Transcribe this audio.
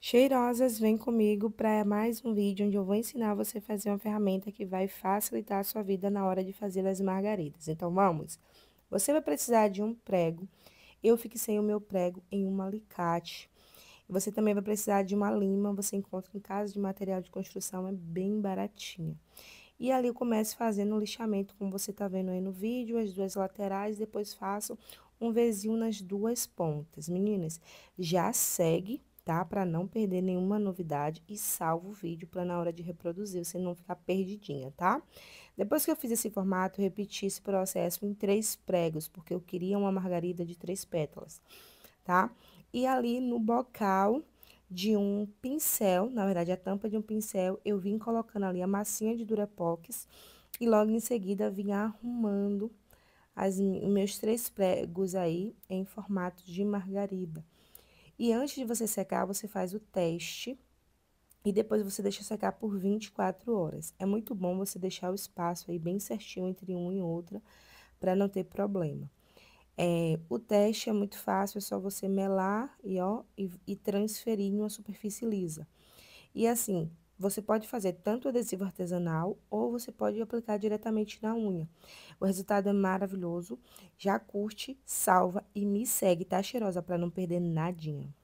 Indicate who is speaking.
Speaker 1: Cheirosas, vem comigo para mais um vídeo onde eu vou ensinar você a fazer uma ferramenta que vai facilitar a sua vida na hora de fazer as margaridas. Então, vamos? Você vai precisar de um prego. Eu fixei o meu prego em um alicate. Você também vai precisar de uma lima, você encontra em casa de material de construção, é bem baratinha. E ali eu começo fazendo o lixamento, como você está vendo aí no vídeo, as duas laterais, depois faço um vezinho nas duas pontas. Meninas, já segue tá? Para não perder nenhuma novidade e salvo o vídeo para na hora de reproduzir você não ficar perdidinha, tá? Depois que eu fiz esse formato, repeti esse processo em três pregos, porque eu queria uma margarida de três pétalas, tá? E ali no bocal de um pincel, na verdade a tampa de um pincel, eu vim colocando ali a massinha de durepox e logo em seguida vim arrumando os meus três pregos aí em formato de margarida. E antes de você secar, você faz o teste e depois você deixa secar por 24 horas. É muito bom você deixar o espaço aí bem certinho entre um e outra para não ter problema. É, o teste é muito fácil, é só você melar e, ó, e, e transferir em uma superfície lisa. E assim, você pode fazer tanto adesivo artesanal ou você pode aplicar diretamente na unha. O resultado é maravilhoso. Já curte, salva e me segue, tá cheirosa, para não perder nadinha.